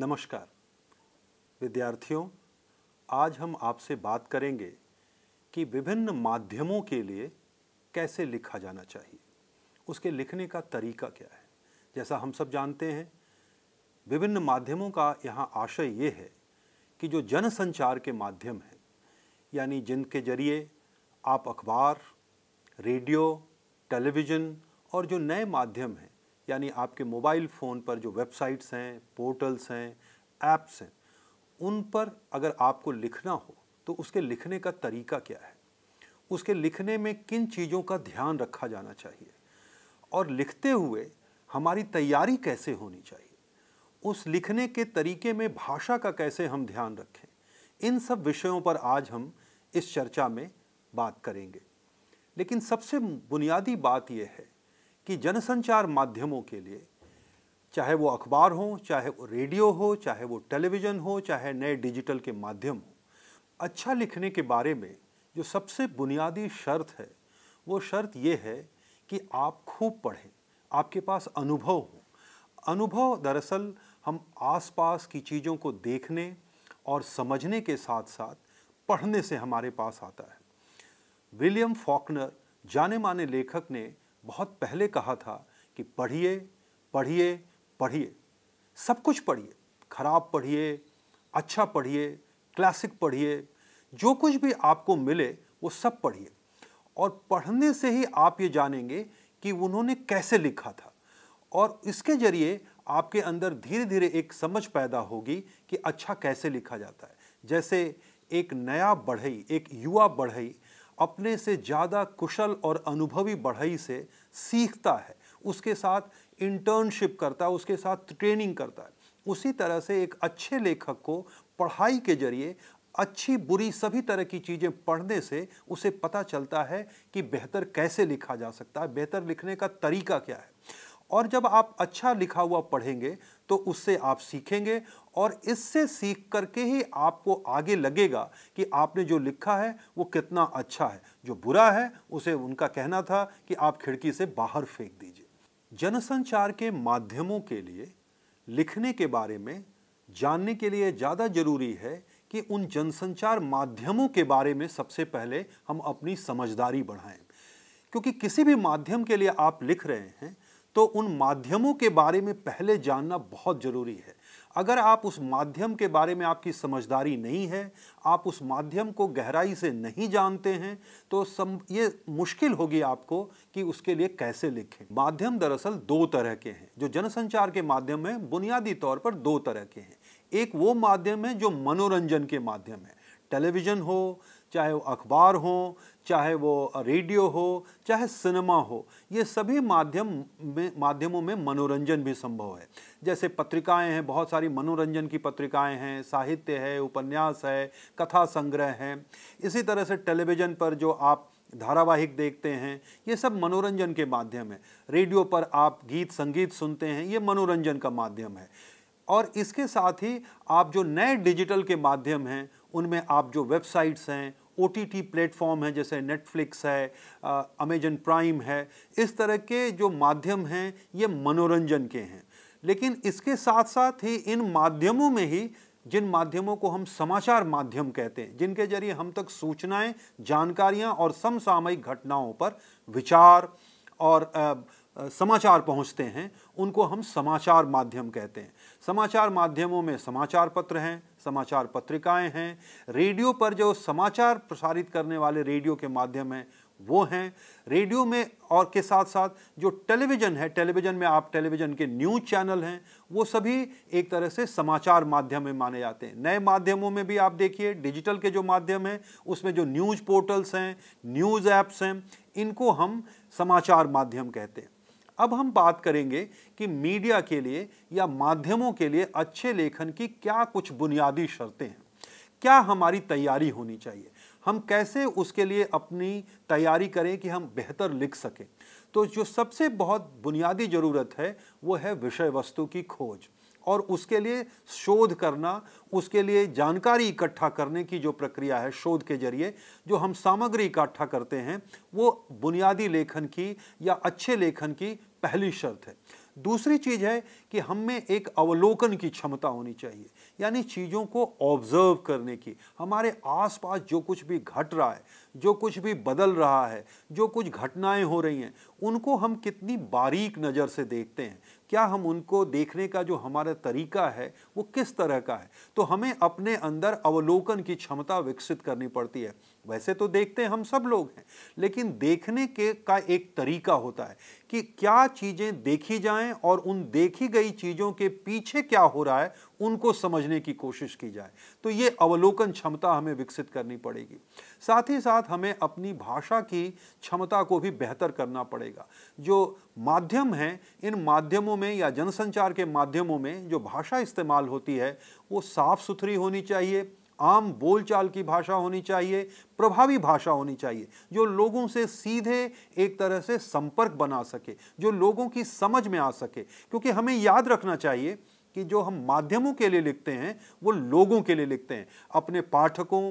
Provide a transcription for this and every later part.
नमस्कार विद्यार्थियों आज हम आपसे बात करेंगे कि विभिन्न माध्यमों के लिए कैसे लिखा जाना चाहिए उसके लिखने का तरीका क्या है जैसा हम सब जानते हैं विभिन्न माध्यमों का यहाँ आशय ये है कि जो जनसंचार के माध्यम हैं यानी जिनके जरिए आप अखबार रेडियो टेलीविज़न और जो नए माध्यम हैं यानी आपके मोबाइल फ़ोन पर जो वेबसाइट्स हैं पोर्टल्स हैं ऐप्स हैं उन पर अगर आपको लिखना हो तो उसके लिखने का तरीका क्या है उसके लिखने में किन चीज़ों का ध्यान रखा जाना चाहिए और लिखते हुए हमारी तैयारी कैसे होनी चाहिए उस लिखने के तरीके में भाषा का कैसे हम ध्यान रखें इन सब विषयों पर आज हम इस चर्चा में बात करेंगे लेकिन सबसे बुनियादी बात यह है कि जनसंचार माध्यमों के लिए चाहे वो अखबार हो चाहे वो रेडियो हो चाहे वो टेलीविज़न हो चाहे नए डिजिटल के माध्यम हो अच्छा लिखने के बारे में जो सबसे बुनियादी शर्त है वो शर्त ये है कि आप खूब पढ़ें आपके पास अनुभव हो अनुभव दरअसल हम आसपास की चीज़ों को देखने और समझने के साथ साथ पढ़ने से हमारे पास आता है विलियम फॉकनर जाने माने लेखक ने बहुत पहले कहा था कि पढ़िए पढ़िए पढ़िए सब कुछ पढ़िए खराब पढ़िए अच्छा पढ़िए क्लासिक पढ़िए जो कुछ भी आपको मिले वो सब पढ़िए और पढ़ने से ही आप ये जानेंगे कि उन्होंने कैसे लिखा था और इसके जरिए आपके अंदर धीरे धीरे एक समझ पैदा होगी कि अच्छा कैसे लिखा जाता है जैसे एक नया बढ़ई एक युवा बढ़ई अपने से ज़्यादा कुशल और अनुभवी बढ़ई से सीखता है उसके साथ इंटर्नशिप करता है उसके साथ ट्रेनिंग करता है उसी तरह से एक अच्छे लेखक को पढ़ाई के जरिए अच्छी बुरी सभी तरह की चीज़ें पढ़ने से उसे पता चलता है कि बेहतर कैसे लिखा जा सकता है बेहतर लिखने का तरीका क्या है और जब आप अच्छा लिखा हुआ पढ़ेंगे तो उससे आप सीखेंगे और इससे सीख करके ही आपको आगे लगेगा कि आपने जो लिखा है वो कितना अच्छा है जो बुरा है उसे उनका कहना था कि आप खिड़की से बाहर फेंक दीजिए जनसंचार के माध्यमों के लिए लिखने के बारे में जानने के लिए ज़्यादा जरूरी है कि उन जनसंचार माध्यमों के बारे में सबसे पहले हम अपनी समझदारी बढ़ाएं क्योंकि किसी भी माध्यम के लिए आप लिख रहे हैं तो उन माध्यमों के बारे में पहले जानना बहुत ज़रूरी है अगर आप उस माध्यम के बारे में आपकी समझदारी नहीं है आप उस माध्यम को गहराई से नहीं जानते हैं तो सम ये मुश्किल होगी आपको कि उसके लिए कैसे लिखें माध्यम दरअसल दो तरह के हैं जो जनसंचार के माध्यम हैं बुनियादी तौर पर दो तरह के हैं एक वो माध्यम है जो मनोरंजन के माध्यम है टेलीविज़न हो चाहे वो अखबार हो चाहे वो रेडियो हो चाहे सिनेमा हो ये सभी माध्यम में माध्यमों में मनोरंजन भी संभव है जैसे पत्रिकाएं हैं बहुत सारी मनोरंजन की पत्रिकाएं हैं साहित्य है उपन्यास है कथा संग्रह हैं इसी तरह से टेलीविज़न पर जो आप धारावाहिक देखते हैं ये सब मनोरंजन के माध्यम है रेडियो पर आप गीत संगीत सुनते हैं ये मनोरंजन का माध्यम है और इसके साथ ही आप जो नए डिजिटल के माध्यम हैं उनमें आप जो वेबसाइट्स हैं ओ टी प्लेटफॉर्म हैं जैसे नेटफ्लिक्स है अमेजन प्राइम है इस तरह के जो माध्यम हैं ये मनोरंजन के हैं लेकिन इसके साथ साथ ही इन माध्यमों में ही जिन माध्यमों को हम समाचार माध्यम कहते हैं जिनके जरिए हम तक सूचनाएं जानकारियां और समसामयिक घटनाओं पर विचार और आ, समाचार पहुंचते हैं उनको हम समाचार माध्यम कहते हैं समाचार माध्यमों में समाचार पत्र हैं समाचार पत्रिकाएं हैं रेडियो पर जो समाचार प्रसारित करने वाले रेडियो के माध्यम हैं वो हैं रेडियो में और के साथ साथ जो टेलीविज़न है टेलीविज़न में आप टेलीविज़न के न्यूज चैनल हैं वो सभी एक तरह से समाचार माध्यम में माने जाते हैं नए माध्यमों में भी आप देखिए डिजिटल के जो माध्यम हैं उसमें जो न्यूज पोर्टल्स हैं न्यूज़ ऐप्स हैं इनको हम समाचार माध्यम कहते हैं अब हम बात करेंगे कि मीडिया के लिए या माध्यमों के लिए अच्छे लेखन की क्या कुछ बुनियादी शर्तें हैं क्या हमारी तैयारी होनी चाहिए हम कैसे उसके लिए अपनी तैयारी करें कि हम बेहतर लिख सकें तो जो सबसे बहुत बुनियादी ज़रूरत है वो है विषय वस्तु की खोज और उसके लिए शोध करना उसके लिए जानकारी इकट्ठा करने की जो प्रक्रिया है शोध के जरिए जो हम सामग्री इकट्ठा करते हैं वो बुनियादी लेखन की या अच्छे लेखन की पहली शर्त है दूसरी चीज़ है कि हम में एक अवलोकन की क्षमता होनी चाहिए यानी चीज़ों को ऑब्जर्व करने की हमारे आसपास जो कुछ भी घट रहा है जो कुछ भी बदल रहा है जो कुछ घटनाएं हो रही हैं उनको हम कितनी बारीक नज़र से देखते हैं क्या हम उनको देखने का जो हमारा तरीका है वो किस तरह का है तो हमें अपने अंदर अवलोकन की क्षमता विकसित करनी पड़ती है वैसे तो देखते हैं हम सब लोग हैं लेकिन देखने के का एक तरीका होता है कि क्या चीज़ें देखी जाएं और उन देखी गई चीज़ों के पीछे क्या हो रहा है उनको समझने की कोशिश की जाए तो ये अवलोकन क्षमता हमें विकसित करनी पड़ेगी साथ ही साथ हमें अपनी भाषा की क्षमता को भी बेहतर करना पड़ेगा जो माध्यम हैं इन माध्यमों में या जनसंचार के माध्यमों में जो भाषा इस्तेमाल होती है वो साफ़ सुथरी होनी चाहिए आम बोलचाल की भाषा होनी चाहिए प्रभावी भाषा होनी चाहिए जो लोगों से सीधे एक तरह से संपर्क बना सके जो लोगों की समझ में आ सके क्योंकि हमें याद रखना चाहिए कि जो हम माध्यमों के लिए लिखते हैं वो लोगों के लिए लिखते हैं अपने पाठकों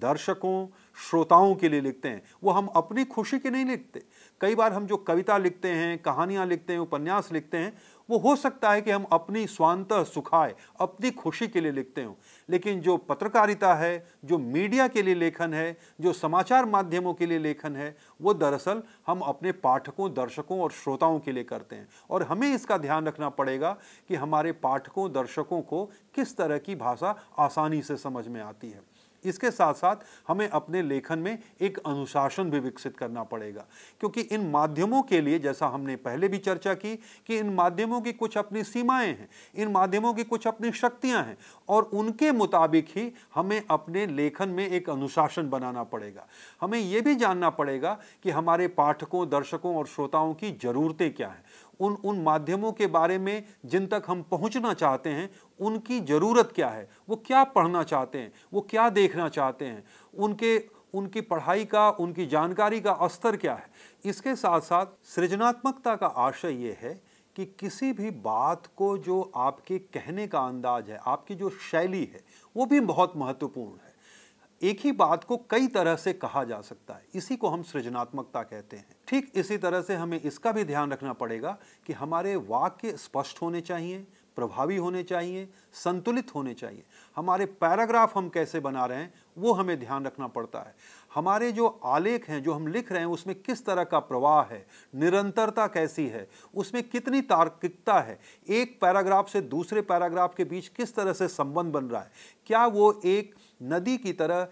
दर्शकों श्रोताओं के लिए लिखते हैं वो हम अपनी खुशी के नहीं लिखते कई बार हम जो कविता लिखते हैं कहानियाँ लिखते हैं उपन्यास लिखते हैं वो हो सकता है कि हम अपनी स्वांत सुखाए अपनी खुशी के लिए लिखते हों लेकिन जो पत्रकारिता है जो मीडिया के लिए लेखन है जो समाचार माध्यमों के लिए लेखन है वो दरअसल हम अपने पाठकों दर्शकों और श्रोताओं के लिए करते हैं और हमें इसका ध्यान रखना पड़ेगा कि हमारे पाठकों दर्शकों को किस तरह की भाषा आसानी से समझ में आती है इसके साथ साथ हमें अपने लेखन में एक अनुशासन भी विकसित करना पड़ेगा क्योंकि इन माध्यमों के लिए जैसा हमने पहले भी चर्चा की कि इन माध्यमों की कुछ अपनी सीमाएं हैं इन माध्यमों की कुछ अपनी शक्तियां हैं और उनके मुताबिक ही हमें अपने लेखन में एक अनुशासन बनाना पड़ेगा हमें यह भी जानना पड़ेगा कि हमारे पाठकों दर्शकों और श्रोताओं की ज़रूरतें क्या हैं उन उन माध्यमों के बारे में जिन तक हम पहुंचना चाहते हैं उनकी ज़रूरत क्या है वो क्या पढ़ना चाहते हैं वो क्या देखना चाहते हैं उनके उनकी पढ़ाई का उनकी जानकारी का स्तर क्या है इसके साथ साथ सृजनात्मकता का आशय ये है कि किसी भी बात को जो आपके कहने का अंदाज है आपकी जो शैली है वो भी बहुत महत्वपूर्ण है एक ही बात को कई तरह से कहा जा सकता है इसी को हम सृजनात्मकता कहते हैं ठीक इसी तरह से हमें इसका भी ध्यान रखना पड़ेगा कि हमारे वाक्य स्पष्ट होने चाहिए प्रभावी होने चाहिए संतुलित होने चाहिए हमारे पैराग्राफ हम कैसे बना रहे हैं वो हमें ध्यान रखना पड़ता है हमारे जो आलेख हैं जो हम लिख रहे हैं उसमें किस तरह का प्रवाह है निरंतरता कैसी है उसमें कितनी तार्किकता है एक पैराग्राफ से दूसरे पैराग्राफ के बीच किस तरह से संबंध बन रहा है क्या वो एक नदी की तरह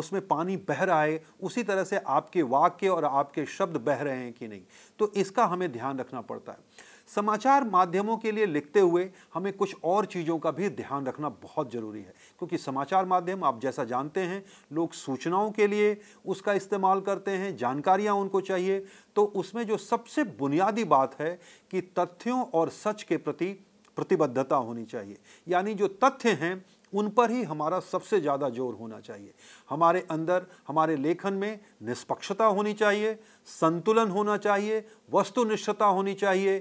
उसमें पानी बह रहा है उसी तरह से आपके वाक्य और आपके शब्द बह रहे हैं कि नहीं तो इसका हमें ध्यान रखना पड़ता है समाचार माध्यमों के लिए लिखते हुए हमें कुछ और चीज़ों का भी ध्यान रखना बहुत ज़रूरी है क्योंकि समाचार माध्यम आप जैसा जानते हैं लोग सूचनाओं के लिए उसका इस्तेमाल करते हैं जानकारियाँ उनको चाहिए तो उसमें जो सबसे बुनियादी बात है कि तथ्यों और सच के प्रति प्रतिबद्धता होनी चाहिए यानी जो तथ्य हैं उन पर ही हमारा सबसे ज़्यादा जोर होना चाहिए हमारे अंदर हमारे लेखन में निष्पक्षता होनी चाहिए संतुलन होना चाहिए वस्तुनिष्ठता होनी चाहिए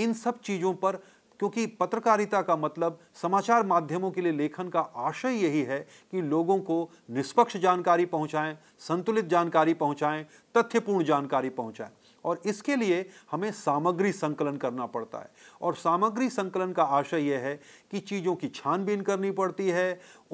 इन सब चीज़ों पर क्योंकि पत्रकारिता का मतलब समाचार माध्यमों के लिए लेखन का आशय यही है कि लोगों को निष्पक्ष जानकारी पहुंचाएं, संतुलित जानकारी पहुंचाएं, तथ्यपूर्ण जानकारी पहुंचाएं। और इसके लिए हमें सामग्री संकलन करना पड़ता है और सामग्री संकलन का आशय यह है कि चीज़ों की छानबीन करनी पड़ती है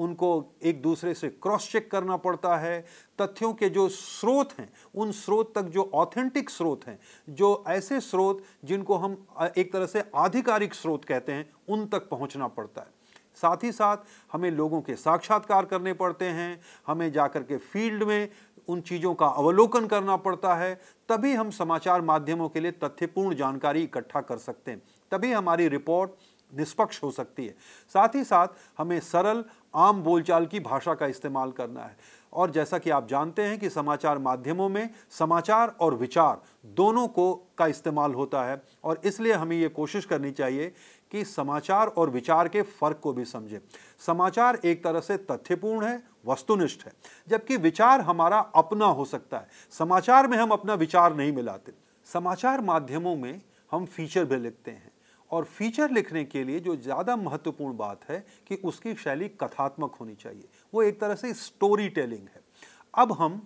उनको एक दूसरे से क्रॉस चेक करना पड़ता है तथ्यों के जो स्रोत हैं उन स्रोत तक जो ऑथेंटिक स्रोत हैं जो ऐसे स्रोत जिनको हम एक तरह से आधिकारिक स्रोत कहते हैं उन तक पहुंचना पड़ता है साथ ही साथ हमें लोगों के साक्षात्कार करने पड़ते हैं हमें जाकर के फील्ड में उन चीज़ों का अवलोकन करना पड़ता है तभी हम समाचार माध्यमों के लिए तथ्यपूर्ण जानकारी इकट्ठा कर सकते हैं तभी हमारी रिपोर्ट निष्पक्ष हो सकती है साथ ही साथ हमें सरल आम बोलचाल की भाषा का इस्तेमाल करना है और जैसा कि आप जानते हैं कि समाचार माध्यमों में समाचार और विचार दोनों को का इस्तेमाल होता है और इसलिए हमें ये कोशिश करनी चाहिए कि समाचार और विचार के फर्क को भी समझें समाचार एक तरह से तथ्यपूर्ण है वस्तुनिष्ठ है जबकि विचार हमारा अपना हो सकता है समाचार में हम अपना विचार नहीं मिलाते समाचार माध्यमों में हम फीचर भी लिखते हैं और फीचर लिखने के लिए जो ज़्यादा महत्वपूर्ण बात है कि उसकी शैली कथात्मक होनी चाहिए वो एक तरह से स्टोरी टेलिंग है अब हम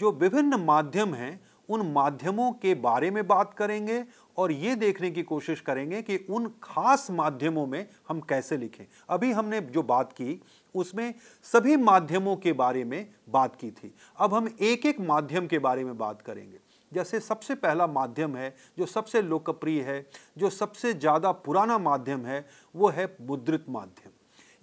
जो विभिन्न माध्यम हैं उन माध्यमों के बारे में बात करेंगे और ये देखने की कोशिश करेंगे कि उन खास माध्यमों में हम कैसे लिखें अभी हमने जो बात की उसमें सभी माध्यमों के बारे में बात की थी अब हम एक एक माध्यम के बारे में बात करेंगे जैसे सबसे पहला माध्यम है जो सबसे लोकप्रिय है जो सबसे ज़्यादा पुराना माध्यम है वो है मुद्रित माध्यम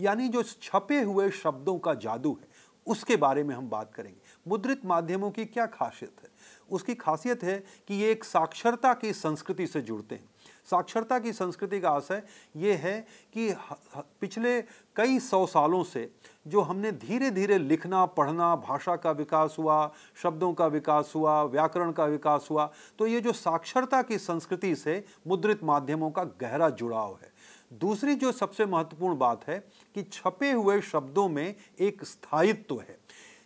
यानी जो छपे हुए शब्दों का जादू है उसके बारे में हम बात करेंगे मुद्रित माध्यमों की क्या खासियत है उसकी खासियत है कि ये एक साक्षरता की संस्कृति से जुड़ते हैं साक्षरता की संस्कृति का आशय ये है कि पिछले कई सौ सालों से जो हमने धीरे धीरे लिखना पढ़ना भाषा का विकास हुआ शब्दों का विकास हुआ व्याकरण का विकास हुआ तो ये जो साक्षरता की संस्कृति से मुद्रित माध्यमों का गहरा जुड़ाव है दूसरी जो सबसे महत्वपूर्ण बात है कि छपे हुए शब्दों में एक स्थायित्व है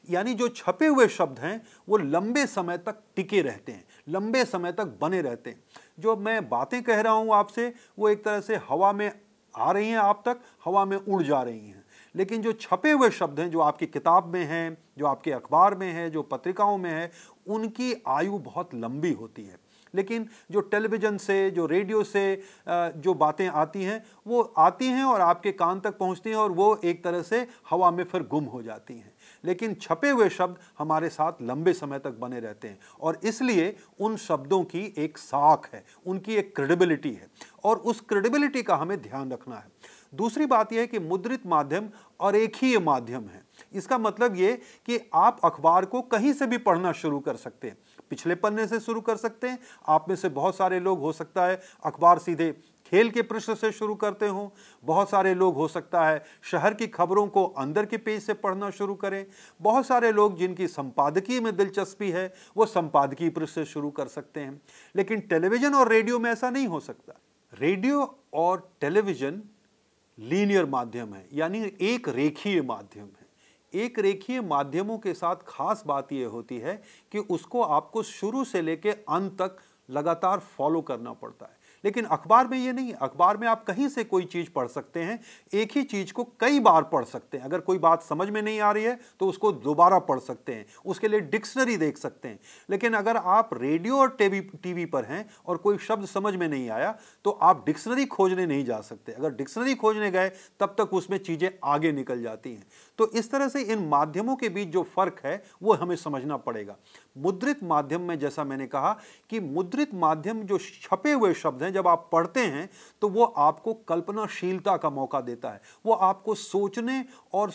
यानी जो छपे हुए शब्द हैं वो लंबे समय तक टिके रहते हैं लंबे समय तक बने रहते हैं जो मैं बातें कह रहा हूँ आपसे वो एक तरह से हवा में आ रही हैं आप तक हवा में उड़ जा रही हैं लेकिन जो छपे हुए शब्द हैं जो आपकी किताब में हैं जो आपके अखबार में हैं जो पत्रिकाओं में है उनकी आयु बहुत लंबी होती है लेकिन जो टेलीविज़न से जो रेडियो से जो बातें आती हैं वो आती हैं और आपके कान तक पहुंचती हैं और वो एक तरह से हवा में फिर गुम हो जाती हैं लेकिन छपे हुए शब्द हमारे साथ लंबे समय तक बने रहते हैं और इसलिए उन शब्दों की एक साख है उनकी एक क्रेडिबिलिटी है और उस क्रेडिबिलिटी का हमें ध्यान रखना है दूसरी बात यह है कि मुद्रित माध्यम और एक ही माध्यम है इसका मतलब ये कि आप अखबार को कहीं से भी पढ़ना शुरू कर सकते हैं पिछले पन्ने से शुरू कर सकते हैं आप में से बहुत सारे लोग हो सकता है अखबार सीधे खेल के प्रश्न से शुरू करते हों बहुत सारे लोग हो सकता है शहर की खबरों को अंदर के पेज से पढ़ना शुरू करें बहुत सारे लोग जिनकी संपादकीय में दिलचस्पी है वो संपादकीय पृष्ठ से शुरू कर सकते हैं लेकिन टेलीविज़न और रेडियो में ऐसा नहीं हो सकता रेडियो और टेलीविज़न लीनियर माध्यम है यानी एक रेखीय माध्यम है एक रेखीय माध्यमों के साथ खास बात यह होती है कि उसको आपको शुरू से लेकर अंत तक लगातार फॉलो करना पड़ता है लेकिन अखबार में ये नहीं अखबार में आप कहीं से कोई चीज़ पढ़ सकते हैं एक ही चीज़ को कई बार पढ़ सकते हैं अगर कोई बात समझ में नहीं आ रही है तो उसको दोबारा पढ़ सकते हैं उसके लिए डिक्शनरी देख सकते हैं लेकिन अगर आप रेडियो और टीवी टीवी पर हैं और कोई शब्द समझ में नहीं आया तो आप डिक्शनरी खोजने नहीं जा सकते अगर डिक्शनरी खोजने गए तब तक उसमें चीज़ें आगे निकल जाती हैं तो इस तरह से इन माध्यमों के बीच जो फ़र्क है वो हमें समझना पड़ेगा मुद्रित माध्यम में जैसा मैंने कहा कि मुद्रित माध्यम जो छपे हुए शब्द हैं जब आप पढ़ते हैं तो वो आपको कल्पनाशीलता का मौका देता है वो आपको सोचने और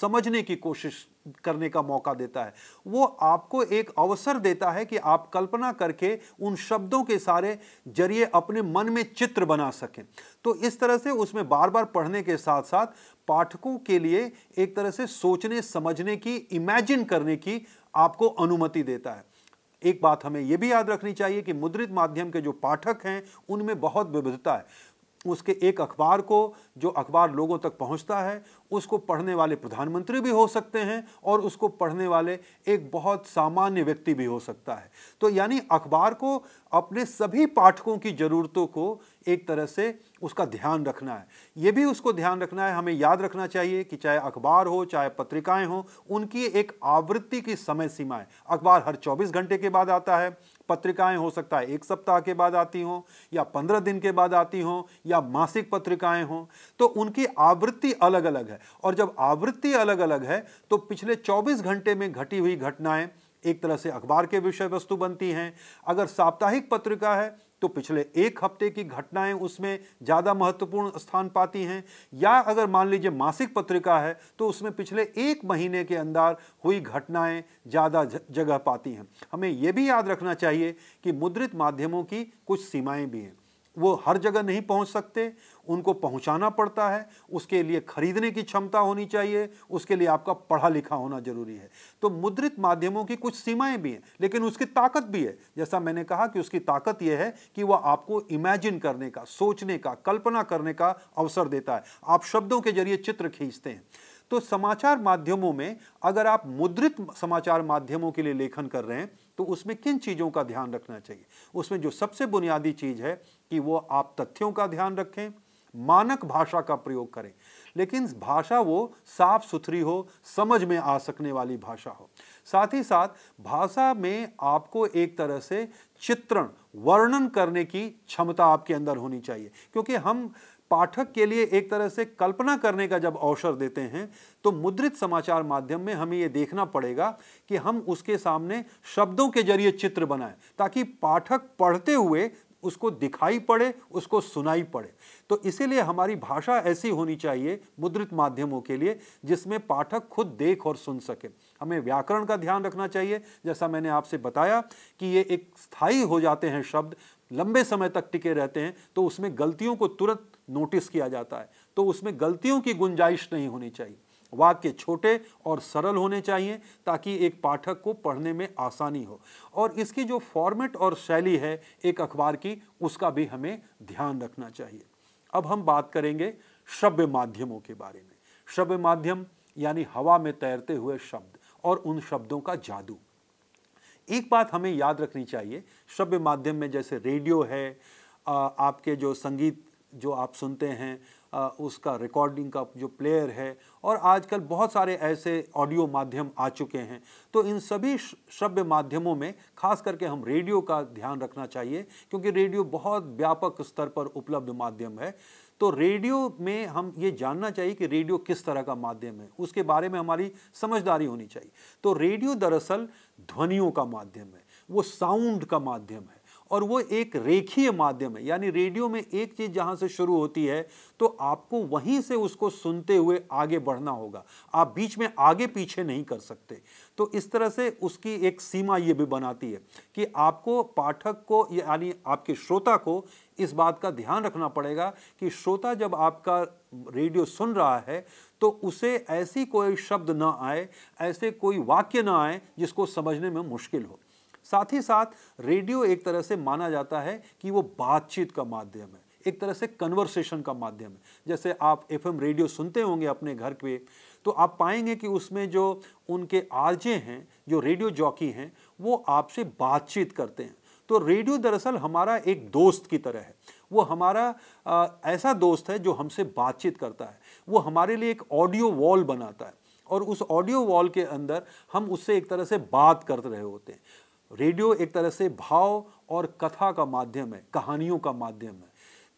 समझने की कोशिश करने का मौका देता है वो आपको एक अवसर देता है कि आप कल्पना करके उन शब्दों के सारे जरिए अपने मन में चित्र बना सकें तो इस तरह से उसमें बार बार पढ़ने के साथ साथ पाठकों के लिए एक तरह से सोचने समझने की इमेजिन करने की आपको अनुमति देता है एक बात हमें यह भी याद रखनी चाहिए कि मुद्रित माध्यम के जो पाठक हैं उनमें बहुत विविधता है उसके एक अखबार को जो अखबार लोगों तक पहुंचता है उसको पढ़ने वाले प्रधानमंत्री भी हो सकते हैं और उसको पढ़ने वाले एक बहुत सामान्य व्यक्ति भी हो सकता है तो यानी अखबार को अपने सभी पाठकों की ज़रूरतों को एक तरह से उसका ध्यान रखना है ये भी उसको ध्यान रखना है हमें याद रखना चाहिए कि चाहे अखबार हो चाहे पत्रिकाएं हों उनकी एक आवृत्ति की समय सीमा है अखबार हर 24 घंटे के बाद आता है पत्रिकाएं हो सकता है एक सप्ताह के बाद आती हों या पंद्रह दिन के बाद आती हों या मासिक पत्रिकाएं हों तो उनकी आवृत्ति अलग अलग है और जब आवृत्ति अलग अलग है तो पिछले 24 घंटे में घटी हुई घटनाएं एक तरह से अखबार के विषय वस्तु बनती हैं अगर साप्ताहिक पत्रिका है तो पिछले एक हफ्ते की घटनाएं उसमें ज़्यादा महत्वपूर्ण स्थान पाती हैं या अगर मान लीजिए मासिक पत्रिका है तो उसमें पिछले एक महीने के अंदर हुई घटनाएं ज़्यादा जगह पाती हैं हमें यह भी याद रखना चाहिए कि मुद्रित माध्यमों की कुछ सीमाएं भी हैं वो हर जगह नहीं पहुंच सकते उनको पहुंचाना पड़ता है उसके लिए खरीदने की क्षमता होनी चाहिए उसके लिए आपका पढ़ा लिखा होना जरूरी है तो मुद्रित माध्यमों की कुछ सीमाएं भी हैं लेकिन उसकी ताकत भी है जैसा मैंने कहा कि उसकी ताकत यह है कि वह आपको इमेजिन करने का सोचने का कल्पना करने का अवसर देता है आप शब्दों के जरिए चित्र खींचते हैं तो समाचार माध्यमों में अगर आप मुद्रित समाचार माध्यमों के लिए लेखन कर रहे हैं तो उसमें किन चीज़ों का ध्यान रखना चाहिए उसमें जो सबसे बुनियादी चीज़ है कि वो आप तथ्यों का ध्यान रखें मानक भाषा का प्रयोग करें लेकिन भाषा वो साफ सुथरी हो समझ में आ सकने वाली भाषा हो साथ ही साथ भाषा में आपको एक तरह से चित्रण वर्णन करने की क्षमता आपके अंदर होनी चाहिए क्योंकि हम पाठक के लिए एक तरह से कल्पना करने का जब अवसर देते हैं तो मुद्रित समाचार माध्यम में हमें ये देखना पड़ेगा कि हम उसके सामने शब्दों के जरिए चित्र बनाएं ताकि पाठक पढ़ते हुए उसको दिखाई पड़े उसको सुनाई पड़े तो इसीलिए हमारी भाषा ऐसी होनी चाहिए मुद्रित माध्यमों के लिए जिसमें पाठक खुद देख और सुन सके हमें व्याकरण का ध्यान रखना चाहिए जैसा मैंने आपसे बताया कि ये एक स्थायी हो जाते हैं शब्द लंबे समय तक टिके रहते हैं तो उसमें गलतियों को तुरंत नोटिस किया जाता है तो उसमें गलतियों की गुंजाइश नहीं होनी चाहिए वाक्य छोटे और सरल होने चाहिए ताकि एक पाठक को पढ़ने में आसानी हो और इसकी जो फॉर्मेट और शैली है एक अखबार की उसका भी हमें ध्यान रखना चाहिए अब हम बात करेंगे शब्द माध्यमों के बारे में शब्द माध्यम यानी हवा में तैरते हुए शब्द और उन शब्दों का जादू एक बात हमें याद रखनी चाहिए शब्द माध्यम में जैसे रेडियो है आपके जो संगीत जो आप सुनते हैं आ, उसका रिकॉर्डिंग का जो प्लेयर है और आजकल बहुत सारे ऐसे ऑडियो माध्यम आ चुके हैं तो इन सभी श्रव्य माध्यमों में खास करके हम रेडियो का ध्यान रखना चाहिए क्योंकि रेडियो बहुत व्यापक स्तर पर उपलब्ध माध्यम है तो रेडियो में हम ये जानना चाहिए कि रेडियो किस तरह का माध्यम है उसके बारे में हमारी समझदारी होनी चाहिए तो रेडियो दरअसल ध्वनियों का माध्यम है वो साउंड का माध्यम है और वो एक रेखीय माध्यम है यानी रेडियो में एक चीज़ जहाँ से शुरू होती है तो आपको वहीं से उसको सुनते हुए आगे बढ़ना होगा आप बीच में आगे पीछे नहीं कर सकते तो इस तरह से उसकी एक सीमा ये भी बनाती है कि आपको पाठक को यानी आपके श्रोता को इस बात का ध्यान रखना पड़ेगा कि श्रोता जब आपका रेडियो सुन रहा है तो उसे ऐसी कोई शब्द ना आए ऐसे कोई वाक्य ना आए जिसको समझने में मुश्किल हो साथ ही साथ रेडियो एक तरह से माना जाता है कि वो बातचीत का माध्यम है एक तरह से कन्वर्सेशन का माध्यम है जैसे आप एफएम रेडियो सुनते होंगे अपने घर पे तो आप पाएंगे कि उसमें जो उनके आरजे हैं जो रेडियो जॉकी हैं वो आपसे बातचीत करते हैं तो रेडियो दरअसल हमारा एक दोस्त की तरह है वो हमारा आ, ऐसा दोस्त है जो हमसे बातचीत करता है वो हमारे लिए एक ऑडियो वॉल बनाता है और उस ऑडियो वॉल के अंदर हम उससे एक तरह से बात कर रहे होते हैं रेडियो एक तरह से भाव और कथा का माध्यम है कहानियों का माध्यम है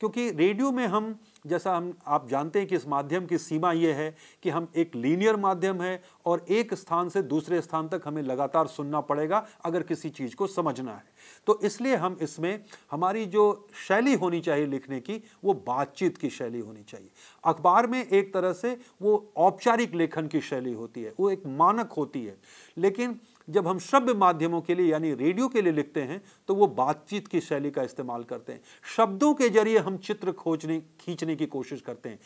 क्योंकि रेडियो में हम जैसा हम आप जानते हैं कि इस माध्यम की सीमा ये है कि हम एक लीनियर माध्यम है और एक स्थान से दूसरे स्थान तक हमें लगातार सुनना पड़ेगा अगर किसी चीज़ को समझना है तो इसलिए हम इसमें हमारी जो शैली होनी चाहिए लिखने की वो बातचीत की शैली होनी चाहिए अखबार में एक तरह से वो औपचारिक लेखन की शैली होती है वो एक मानक होती है लेकिन जब हम शब्द माध्यमों के लिए यानी रेडियो के लिए लिखते हैं तो वो बातचीत की शैली का इस्तेमाल करते हैं शब्दों के जरिए हम चित्र खोजने खींचने की कोशिश करते हैं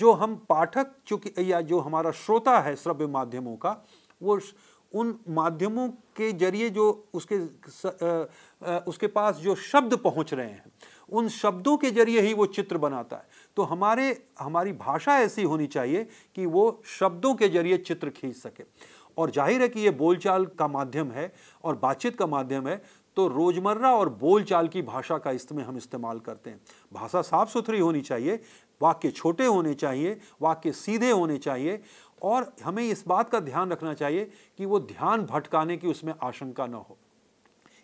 जो हम पाठक चूंकि या जो हमारा श्रोता है श्रव्य माध्यमों का वो उन माध्यमों के जरिए जो उसके स, आ, आ, उसके पास जो शब्द पहुंच रहे हैं उन शब्दों के जरिए ही वो चित्र बनाता है तो हमारे हमारी भाषा ऐसी होनी चाहिए कि वो शब्दों के जरिए चित्र खींच सके और जाहिर है कि ये बोलचाल का माध्यम है और बातचीत का माध्यम है तो रोज़मर्रा और बोलचाल की भाषा का इसमें हम इस्तेमाल करते हैं भाषा साफ सुथरी होनी चाहिए वाक्य छोटे होने चाहिए वाक्य सीधे होने चाहिए और हमें इस बात का ध्यान रखना चाहिए कि वो ध्यान भटकाने की उसमें आशंका ना हो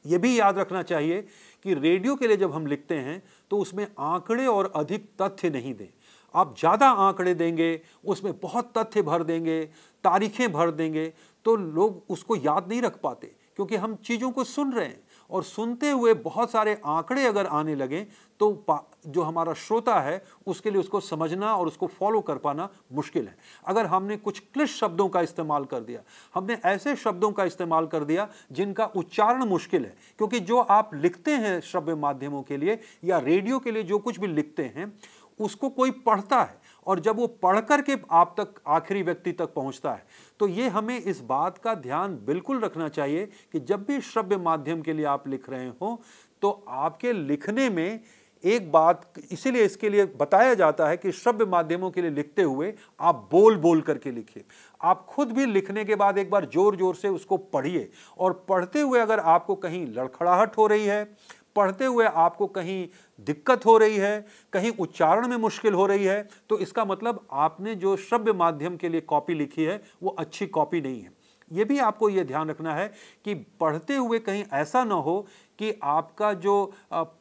ये भी याद रखना चाहिए कि रेडियो के लिए जब हम लिखते हैं तो उसमें आंकड़े और अधिक तथ्य नहीं दें आप ज़्यादा आंकड़े देंगे उसमें बहुत तथ्य भर देंगे तारीखें भर देंगे तो लोग उसको याद नहीं रख पाते क्योंकि हम चीज़ों को सुन रहे हैं और सुनते हुए बहुत सारे आंकड़े अगर आने लगे तो जो हमारा श्रोता है उसके लिए उसको समझना और उसको फॉलो कर पाना मुश्किल है अगर हमने कुछ क्लिश शब्दों का इस्तेमाल कर दिया हमने ऐसे शब्दों का इस्तेमाल कर दिया जिनका उच्चारण मुश्किल है क्योंकि जो आप लिखते हैं श्रव्य माध्यमों के लिए या रेडियो के लिए जो कुछ भी लिखते हैं उसको कोई पढ़ता है और जब वो पढ़ कर के आप तक आखिरी व्यक्ति तक पहुंचता है तो ये हमें इस बात का ध्यान बिल्कुल रखना चाहिए कि जब भी श्रव्य माध्यम के लिए आप लिख रहे हो तो आपके लिखने में एक बात इसीलिए इसके लिए बताया जाता है कि श्रव्य माध्यमों के लिए लिखते हुए आप बोल बोल करके लिखिए आप खुद भी लिखने के बाद एक बार जोर जोर से उसको पढ़िए और पढ़ते हुए अगर आपको कहीं लड़खड़ाहट हो रही है पढ़ते हुए आपको कहीं दिक्कत हो रही है कहीं उच्चारण में मुश्किल हो रही है तो इसका मतलब आपने जो श्रव्य माध्यम के लिए कॉपी लिखी है वो अच्छी कॉपी नहीं है ये भी आपको ये ध्यान रखना है कि पढ़ते हुए कहीं ऐसा ना हो कि आपका जो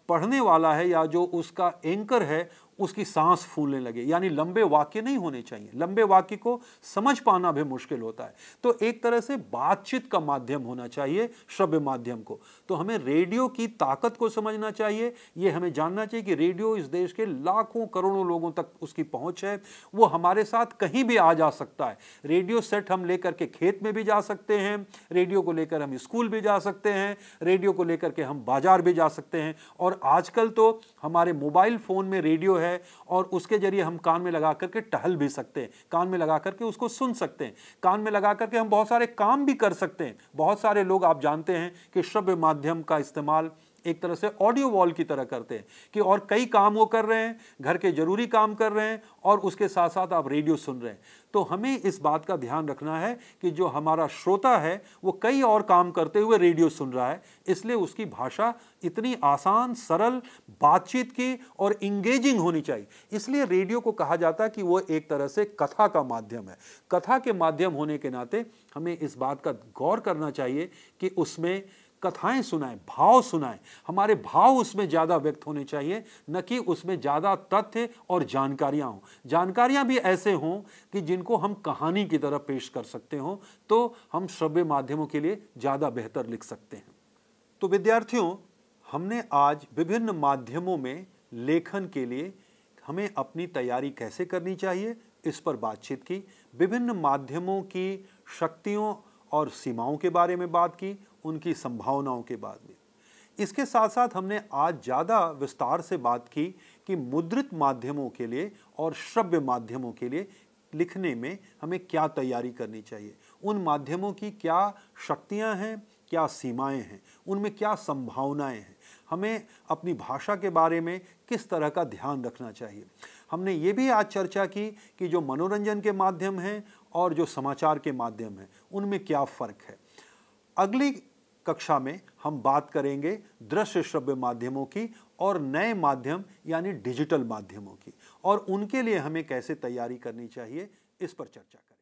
पढ़ने वाला है या जो उसका एंकर है उसकी सांस फूलने लगे यानी लंबे वाक्य नहीं होने चाहिए लंबे वाक्य को समझ पाना भी मुश्किल होता है तो एक तरह से बातचीत का माध्यम होना चाहिए श्रव्य माध्यम को तो हमें रेडियो की ताकत को समझना चाहिए ये हमें जानना चाहिए कि रेडियो इस देश के लाखों करोड़ों लोगों तक उसकी पहुंच है वो हमारे साथ कहीं भी आ जा सकता है रेडियो सेट हम लेकर के खेत में भी जा सकते हैं रेडियो को लेकर हम स्कूल भी जा सकते हैं रेडियो को लेकर के हम बाज़ार भी जा सकते हैं और आजकल तो हमारे मोबाइल फ़ोन में रेडियो है और उसके ज़रिए हम कान में लगा करके टहल भी सकते हैं कान में लगा करके उसको सुन सकते हैं कान में लगा करके हम बहुत सारे काम भी कर सकते हैं बहुत सारे लोग आप जानते हैं कि श्रव्य माध्यम का इस्तेमाल एक तरह से ऑडियो वॉल की तरह करते हैं कि और कई काम वो कर रहे हैं घर के ज़रूरी काम कर रहे हैं और उसके साथ साथ आप रेडियो सुन रहे हैं तो हमें इस बात का ध्यान रखना है कि जो हमारा श्रोता है वो कई और काम करते हुए रेडियो सुन रहा है इसलिए उसकी भाषा इतनी आसान सरल बातचीत की और इंगेजिंग होनी चाहिए इसलिए रेडियो को कहा जाता है कि वो एक तरह से कथा का माध्यम है कथा के माध्यम होने के नाते हमें इस बात का गौर करना चाहिए कि उसमें कथाएं सुनाएं भाव सुनाएं हमारे भाव उसमें ज़्यादा व्यक्त होने चाहिए न कि उसमें ज़्यादा तथ्य और जानकारियाँ हों जानकारियाँ भी ऐसे हों कि जिनको हम कहानी की तरह पेश कर सकते हों तो हम श्रव्य माध्यमों के लिए ज़्यादा बेहतर लिख सकते हैं तो विद्यार्थियों हमने आज विभिन्न माध्यमों में लेखन के लिए हमें अपनी तैयारी कैसे करनी चाहिए इस पर बातचीत की विभिन्न माध्यमों की शक्तियों और सीमाओं के बारे में बात की उनकी संभावनाओं के बाद में इसके साथ साथ हमने आज ज़्यादा विस्तार से बात की कि मुद्रित माध्यमों के लिए और श्रव्य माध्यमों के लिए लिखने में हमें क्या तैयारी करनी चाहिए उन माध्यमों की क्या शक्तियाँ हैं क्या सीमाएं हैं उनमें क्या संभावनाएं हैं हमें अपनी भाषा के बारे में किस तरह का ध्यान रखना चाहिए हमने ये भी आज चर्चा की कि जो मनोरंजन के माध्यम हैं और जो समाचार के माध्यम हैं उनमें क्या फ़र्क है अगली कक्षा में हम बात करेंगे दृश्य श्रव्य माध्यमों की और नए माध्यम यानी डिजिटल माध्यमों की और उनके लिए हमें कैसे तैयारी करनी चाहिए इस पर चर्चा करें